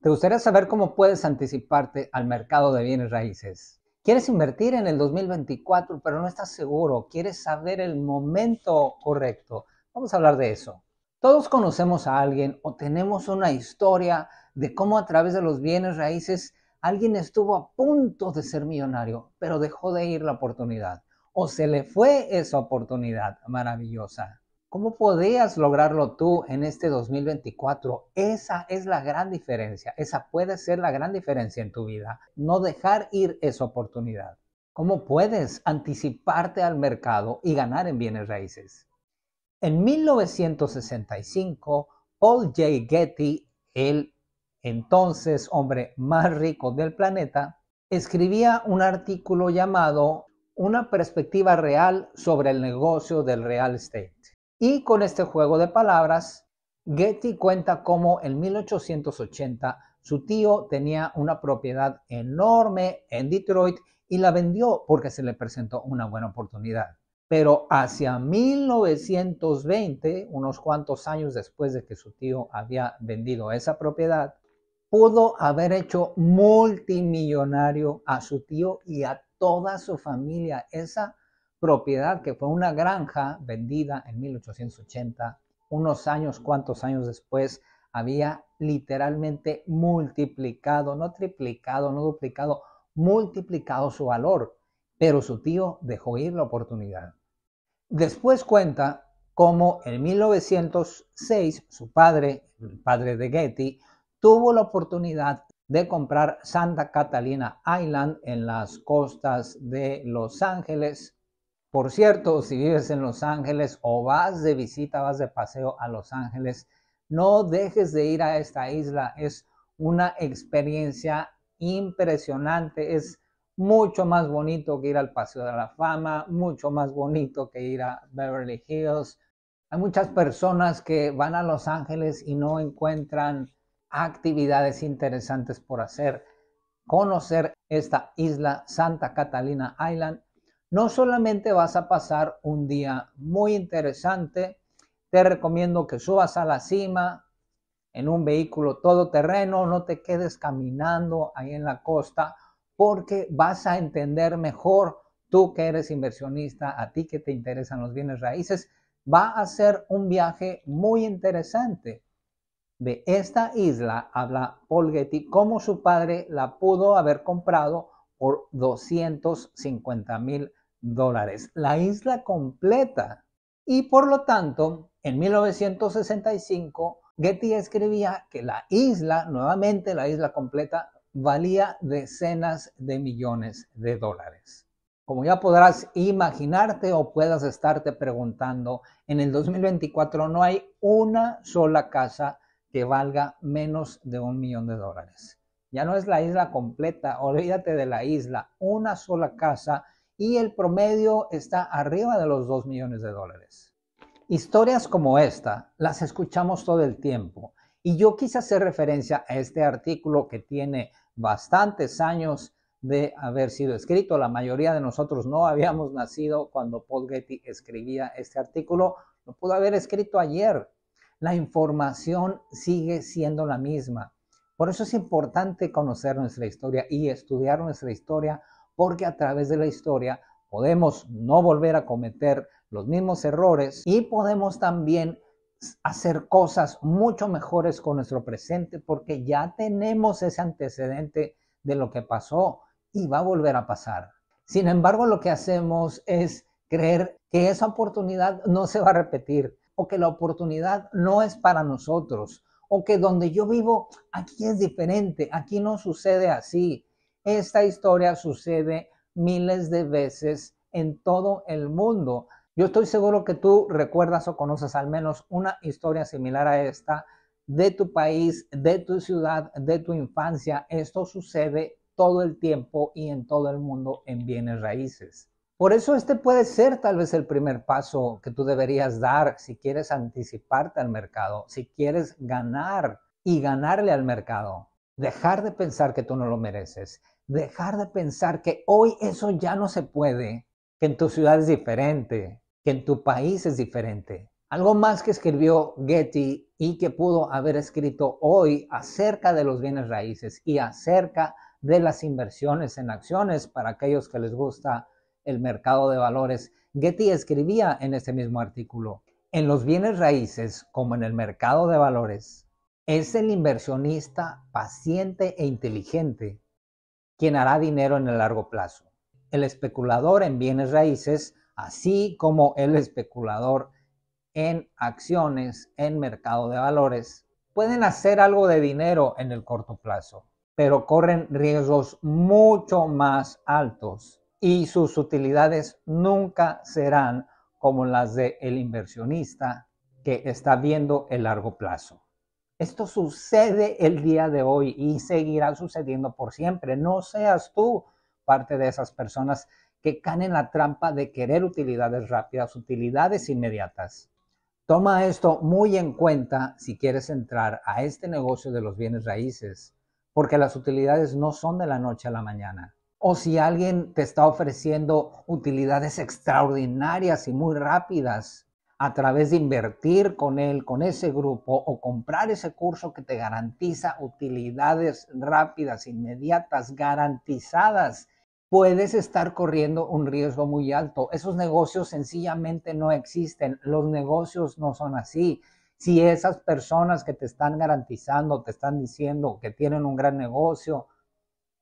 ¿Te gustaría saber cómo puedes anticiparte al mercado de bienes raíces? ¿Quieres invertir en el 2024 pero no estás seguro? ¿Quieres saber el momento correcto? Vamos a hablar de eso. Todos conocemos a alguien o tenemos una historia de cómo a través de los bienes raíces alguien estuvo a punto de ser millonario, pero dejó de ir la oportunidad o se le fue esa oportunidad maravillosa. ¿Cómo podías lograrlo tú en este 2024? Esa es la gran diferencia, esa puede ser la gran diferencia en tu vida, no dejar ir esa oportunidad. ¿Cómo puedes anticiparte al mercado y ganar en bienes raíces? En 1965, Paul J. Getty, el entonces hombre más rico del planeta, escribía un artículo llamado Una perspectiva real sobre el negocio del real estate. Y con este juego de palabras, Getty cuenta cómo en 1880 su tío tenía una propiedad enorme en Detroit y la vendió porque se le presentó una buena oportunidad. Pero hacia 1920, unos cuantos años después de que su tío había vendido esa propiedad, pudo haber hecho multimillonario a su tío y a toda su familia. Esa propiedad que fue una granja vendida en 1880, unos años, cuantos años después, había literalmente multiplicado, no triplicado, no duplicado, multiplicado su valor, pero su tío dejó ir la oportunidad. Después cuenta cómo en 1906 su padre, el padre de Getty, tuvo la oportunidad de comprar Santa Catalina Island en las costas de Los Ángeles por cierto, si vives en Los Ángeles o vas de visita, vas de paseo a Los Ángeles, no dejes de ir a esta isla. Es una experiencia impresionante. Es mucho más bonito que ir al Paseo de la Fama, mucho más bonito que ir a Beverly Hills. Hay muchas personas que van a Los Ángeles y no encuentran actividades interesantes por hacer. Conocer esta isla Santa Catalina Island no solamente vas a pasar un día muy interesante, te recomiendo que subas a la cima en un vehículo todoterreno, no te quedes caminando ahí en la costa, porque vas a entender mejor tú que eres inversionista, a ti que te interesan los bienes raíces, va a ser un viaje muy interesante. De esta isla habla Paul Getty, cómo su padre la pudo haber comprado por 250 mil dólares, la isla completa. Y por lo tanto, en 1965, Getty escribía que la isla, nuevamente la isla completa, valía decenas de millones de dólares. Como ya podrás imaginarte o puedas estarte preguntando, en el 2024 no hay una sola casa que valga menos de un millón de dólares. Ya no es la isla completa, olvídate de la isla, una sola casa y el promedio está arriba de los 2 millones de dólares. Historias como esta las escuchamos todo el tiempo y yo quise hacer referencia a este artículo que tiene bastantes años de haber sido escrito. La mayoría de nosotros no habíamos nacido cuando Paul Getty escribía este artículo. Lo pudo haber escrito ayer. La información sigue siendo la misma. Por eso es importante conocer nuestra historia y estudiar nuestra historia porque a través de la historia podemos no volver a cometer los mismos errores y podemos también hacer cosas mucho mejores con nuestro presente porque ya tenemos ese antecedente de lo que pasó y va a volver a pasar. Sin embargo, lo que hacemos es creer que esa oportunidad no se va a repetir o que la oportunidad no es para nosotros o que donde yo vivo aquí es diferente, aquí no sucede así, esta historia sucede miles de veces en todo el mundo. Yo estoy seguro que tú recuerdas o conoces al menos una historia similar a esta de tu país, de tu ciudad, de tu infancia. Esto sucede todo el tiempo y en todo el mundo en bienes raíces. Por eso este puede ser tal vez el primer paso que tú deberías dar si quieres anticiparte al mercado, si quieres ganar y ganarle al mercado. Dejar de pensar que tú no lo mereces dejar de pensar que hoy eso ya no se puede, que en tu ciudad es diferente, que en tu país es diferente. Algo más que escribió Getty y que pudo haber escrito hoy acerca de los bienes raíces y acerca de las inversiones en acciones para aquellos que les gusta el mercado de valores. Getty escribía en ese mismo artículo, en los bienes raíces como en el mercado de valores, es el inversionista paciente e inteligente quien hará dinero en el largo plazo. El especulador en bienes raíces, así como el especulador en acciones, en mercado de valores, pueden hacer algo de dinero en el corto plazo, pero corren riesgos mucho más altos y sus utilidades nunca serán como las del el inversionista que está viendo el largo plazo. Esto sucede el día de hoy y seguirá sucediendo por siempre. No seas tú parte de esas personas que caen en la trampa de querer utilidades rápidas, utilidades inmediatas. Toma esto muy en cuenta si quieres entrar a este negocio de los bienes raíces, porque las utilidades no son de la noche a la mañana. O si alguien te está ofreciendo utilidades extraordinarias y muy rápidas, a través de invertir con él, con ese grupo o comprar ese curso que te garantiza utilidades rápidas, inmediatas, garantizadas, puedes estar corriendo un riesgo muy alto. Esos negocios sencillamente no existen. Los negocios no son así. Si esas personas que te están garantizando, te están diciendo que tienen un gran negocio,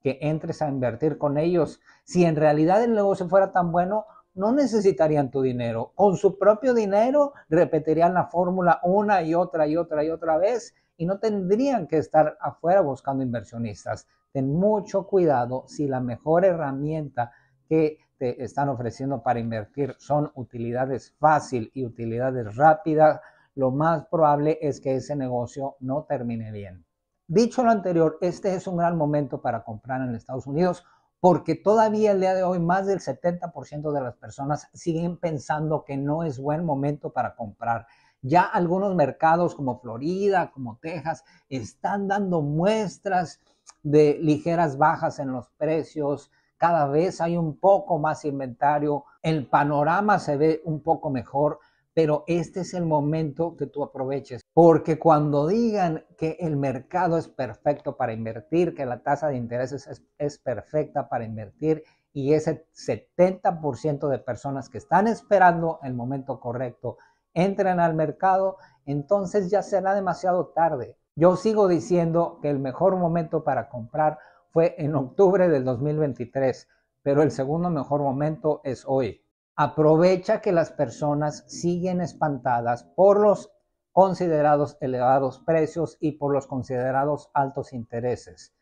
que entres a invertir con ellos, si en realidad el negocio fuera tan bueno, no necesitarían tu dinero. Con su propio dinero repetirían la fórmula una y otra y otra y otra vez y no tendrían que estar afuera buscando inversionistas. Ten mucho cuidado si la mejor herramienta que te están ofreciendo para invertir son utilidades fácil y utilidades rápidas, lo más probable es que ese negocio no termine bien. Dicho lo anterior, este es un gran momento para comprar en Estados Unidos porque todavía el día de hoy más del 70% de las personas siguen pensando que no es buen momento para comprar. Ya algunos mercados como Florida, como Texas, están dando muestras de ligeras bajas en los precios. Cada vez hay un poco más inventario. El panorama se ve un poco mejor pero este es el momento que tú aproveches, porque cuando digan que el mercado es perfecto para invertir, que la tasa de interés es, perfecta para invertir y ese 70% de personas que están esperando el momento correcto entran al mercado, entonces ya será demasiado tarde. Yo sigo diciendo que el mejor momento para comprar fue en octubre del 2023, pero el segundo mejor momento es hoy aprovecha que las personas siguen espantadas por los considerados elevados precios y por los considerados altos intereses.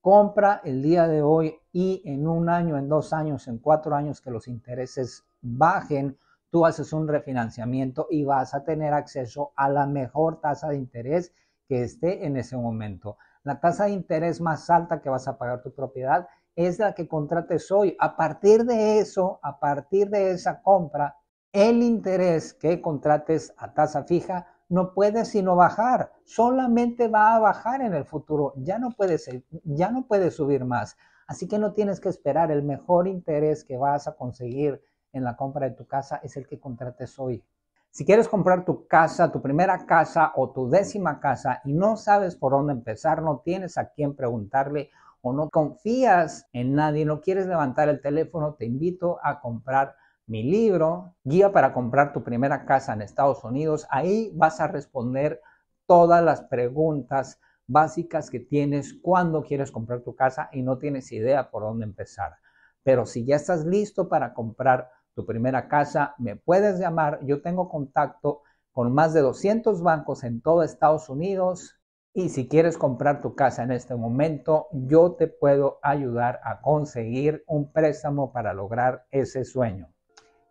Compra el día de hoy y en un año, en dos años, en cuatro años que los intereses bajen, tú haces un refinanciamiento y vas a tener acceso a la mejor tasa de interés que esté en ese momento. La tasa de interés más alta que vas a pagar tu propiedad es la que contrates hoy. A partir de eso, a partir de esa compra, el interés que contrates a tasa fija no puede sino bajar, solamente va a bajar en el futuro, ya no puede, ya no puede subir más. Así que no tienes que esperar, el mejor interés que vas a conseguir en la compra de tu casa es el que contrates hoy. Si quieres comprar tu casa, tu primera casa o tu décima casa y no sabes por dónde empezar, no tienes a quién preguntarle, o no confías en nadie, no quieres levantar el teléfono, te invito a comprar mi libro, Guía para comprar tu primera casa en Estados Unidos. Ahí vas a responder todas las preguntas básicas que tienes cuando quieres comprar tu casa y no tienes idea por dónde empezar. Pero si ya estás listo para comprar tu primera casa, me puedes llamar. Yo tengo contacto con más de 200 bancos en todo Estados Unidos y si quieres comprar tu casa en este momento, yo te puedo ayudar a conseguir un préstamo para lograr ese sueño.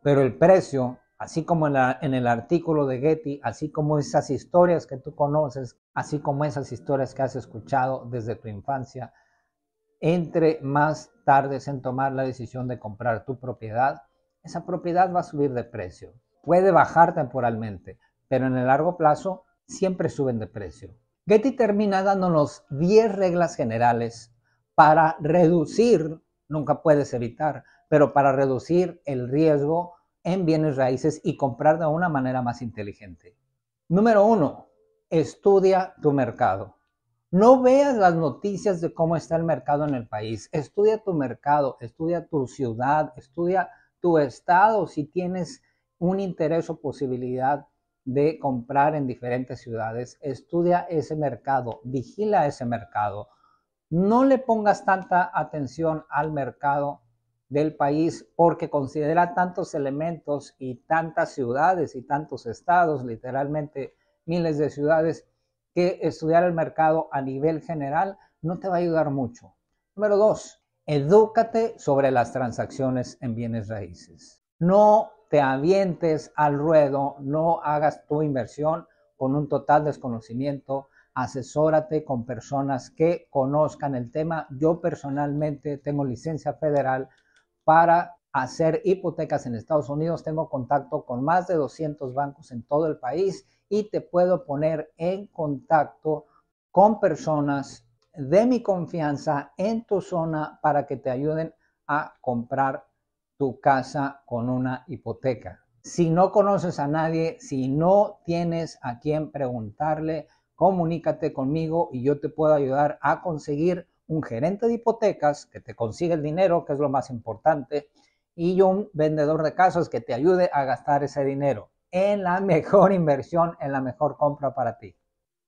Pero el precio, así como en, el artículo de Getty, así como esas historias que tú conoces, así como esas historias que has escuchado desde tu infancia, entre más tardes en tomar la decisión de comprar tu propiedad, esa propiedad va a subir de precio. Puede bajar temporalmente, pero en el largo plazo siempre suben de precio. Getty termina dándonos 10 reglas generales para reducir, nunca puedes evitar, pero para reducir el riesgo en bienes raíces y comprar de una manera más inteligente. Número uno, estudia tu mercado. No veas las noticias de cómo está el mercado en el país. Estudia tu mercado, estudia tu ciudad, estudia tu estado si tienes un interés o posibilidad de comprar en diferentes ciudades. Estudia ese mercado, vigila ese mercado. No le pongas tanta atención al mercado del país porque considera tantos elementos y tantas ciudades y tantos estados, literalmente miles de ciudades, que estudiar el mercado a nivel general no te va a ayudar mucho. Número dos, edúcate sobre las transacciones en bienes raíces. No te avientes al ruedo, no hagas tu inversión con un total desconocimiento. Asesórate con personas que conozcan el tema. Yo personalmente tengo licencia federal para hacer hipotecas en Estados Unidos. Tengo contacto con más de 200 bancos en todo el país y te puedo poner en contacto con personas de mi confianza en tu zona para que te ayuden a comprar tu casa con una hipoteca. Si no conoces a nadie, si no tienes a quién preguntarle, comunícate conmigo y yo te puedo ayudar a conseguir un gerente de hipotecas que te consiga el dinero, que es lo más importante, y un vendedor de casas que te ayude a gastar ese dinero en la mejor inversión, en la mejor compra para ti.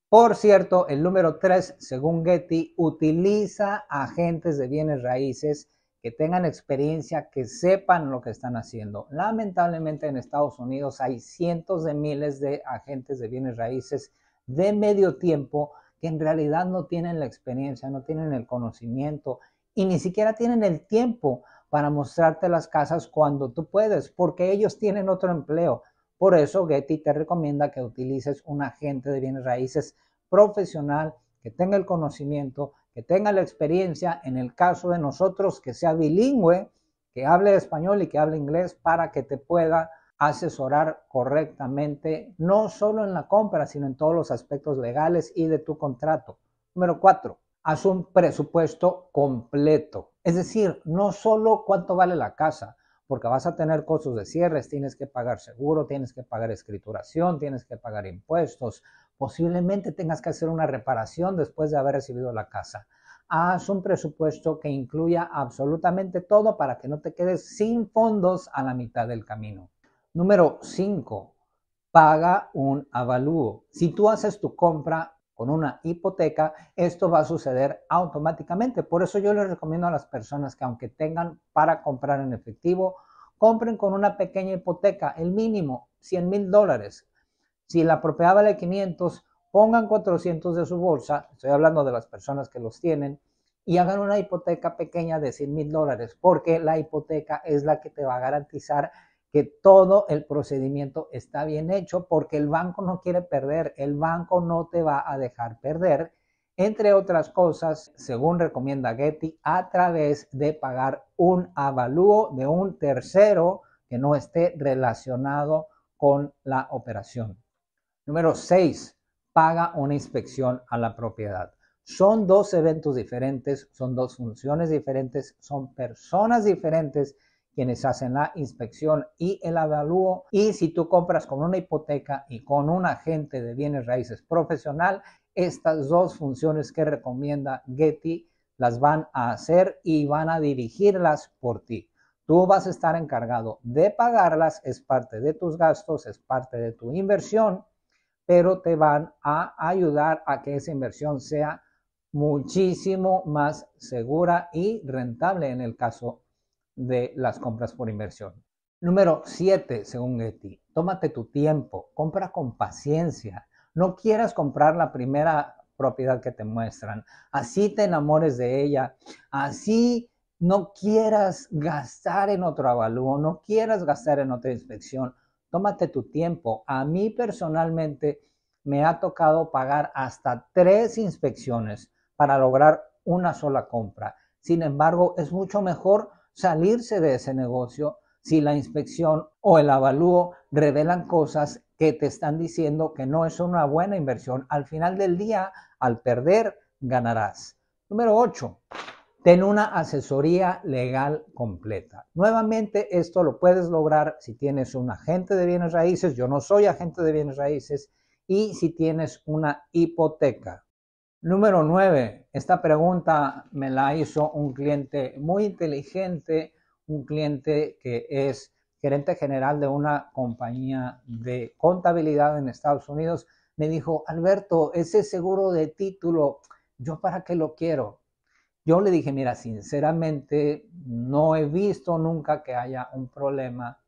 Por cierto, el número 3, según Getty, utiliza agentes de bienes raíces que tengan experiencia, que sepan lo que están haciendo. Lamentablemente en Estados Unidos hay cientos de miles de agentes de bienes raíces de medio tiempo que en realidad no tienen la experiencia, no tienen el conocimiento y ni siquiera tienen el tiempo para mostrarte las casas cuando tú puedes, porque ellos tienen otro empleo. Por eso Getty te recomienda que utilices un agente de bienes raíces profesional que tenga el conocimiento, que tenga la experiencia, en el caso de nosotros, que sea bilingüe, que hable español y que hable inglés para que te pueda asesorar correctamente, no solo en la compra, sino en todos los aspectos legales y de tu contrato. Número cuatro, haz un presupuesto completo. Es decir, no solo cuánto vale la casa, porque vas a tener costos de cierres, tienes que pagar seguro, tienes que pagar escrituración, tienes que pagar impuestos, Posiblemente tengas que hacer una reparación después de haber recibido la casa. Haz un presupuesto que incluya absolutamente todo para que no te quedes sin fondos a la mitad del camino. Número 5. Paga un avalúo. Si tú haces tu compra con una hipoteca, esto va a suceder automáticamente. Por eso yo les recomiendo a las personas que aunque tengan para comprar en efectivo, compren con una pequeña hipoteca, el mínimo 100 mil dólares. Si la propiedad vale 500, pongan 400 de su bolsa, estoy hablando de las personas que los tienen, y hagan una hipoteca pequeña de 100 mil dólares, porque la hipoteca es la que te va a garantizar que todo el procedimiento está bien hecho, porque el banco no quiere perder, el banco no te va a dejar perder, entre otras cosas, según recomienda Getty, a través de pagar un avalúo de un tercero que no esté relacionado con la operación. Número 6. Paga una inspección a la propiedad. Son dos eventos diferentes, son dos funciones diferentes, son personas diferentes quienes hacen la inspección y el avalúo. Y si tú compras con una hipoteca y con un agente de bienes raíces profesional, estas dos funciones que recomienda Getty las van a hacer y van a dirigirlas por ti. Tú vas a estar encargado de pagarlas, es parte de tus gastos, es parte de tu inversión pero te van a ayudar a que esa inversión sea muchísimo más segura y rentable en el caso de las compras por inversión. Número siete, según Getty, tómate tu tiempo, compra con paciencia. No quieras comprar la primera propiedad que te muestran. Así te enamores de ella, así no quieras gastar en otro avalúo, no quieras gastar en otra inspección tómate tu tiempo. A mí personalmente me ha tocado pagar hasta tres inspecciones para lograr una sola compra. Sin embargo, es mucho mejor salirse de ese negocio si la inspección o el avalúo revelan cosas que te están diciendo que no es una buena inversión. Al final del día, al perder, ganarás. Número 8. Ten una asesoría legal completa. Nuevamente, esto lo puedes lograr si tienes un agente de bienes raíces. Yo no soy agente de bienes raíces. Y si tienes una hipoteca. Número nueve. Esta pregunta me la hizo un cliente muy inteligente, un cliente que es gerente general de una compañía de contabilidad en Estados Unidos. Me dijo, Alberto, ese seguro de título, ¿yo para qué lo quiero? Yo le dije, mira, sinceramente no he visto nunca que haya un problema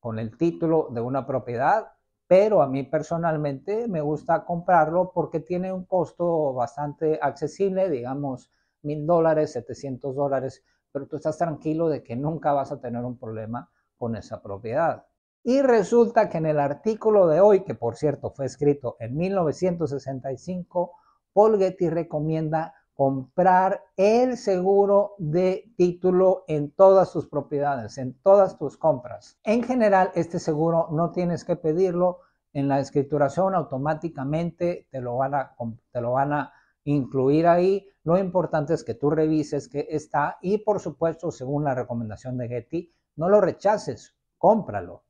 con el título de una propiedad, pero a mí personalmente me gusta comprarlo porque tiene un costo bastante accesible, digamos mil dólares, 700 dólares, pero tú estás tranquilo de que nunca vas a tener un problema con esa propiedad. Y resulta que en el artículo de hoy, que por cierto fue escrito en 1965, Paul Getty recomienda comprar el seguro de título en todas tus propiedades, en todas tus compras. En general, este seguro no tienes que pedirlo. En la escrituración automáticamente te lo van a, te lo van a incluir ahí. Lo importante es que tú revises que está y por supuesto, según la recomendación de Getty, no lo rechaces, cómpralo.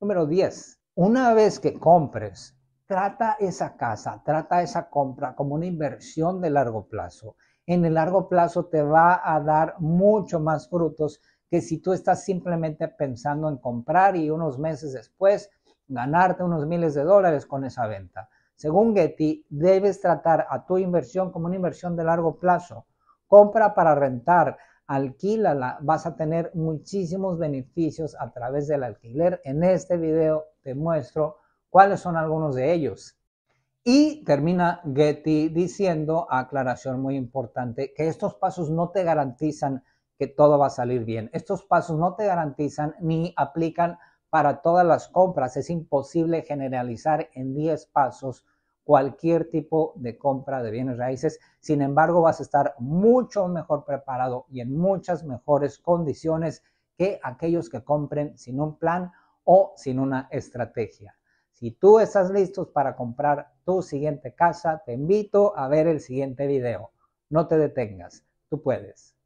Número 10. Una vez que compres trata esa casa, trata esa compra como una inversión de largo plazo. En el largo plazo te va a dar mucho más frutos que si tú estás simplemente pensando en comprar y unos meses después ganarte unos miles de dólares con esa venta. Según Getty, debes tratar a tu inversión como una inversión de largo plazo. Compra para rentar, alquílala, vas a tener muchísimos beneficios a través del alquiler. En este video te muestro ¿Cuáles son algunos de ellos? Y termina Getty diciendo, aclaración muy importante, que estos pasos no te garantizan que todo va a salir bien. Estos pasos no te garantizan ni aplican para todas las compras. Es imposible generalizar en 10 pasos cualquier tipo de compra de bienes raíces. Sin embargo, vas a estar mucho mejor preparado y en muchas mejores condiciones que aquellos que compren sin un plan o sin una estrategia. Si tú estás listos para comprar tu siguiente casa, te invito a ver el siguiente video. No te detengas, tú puedes.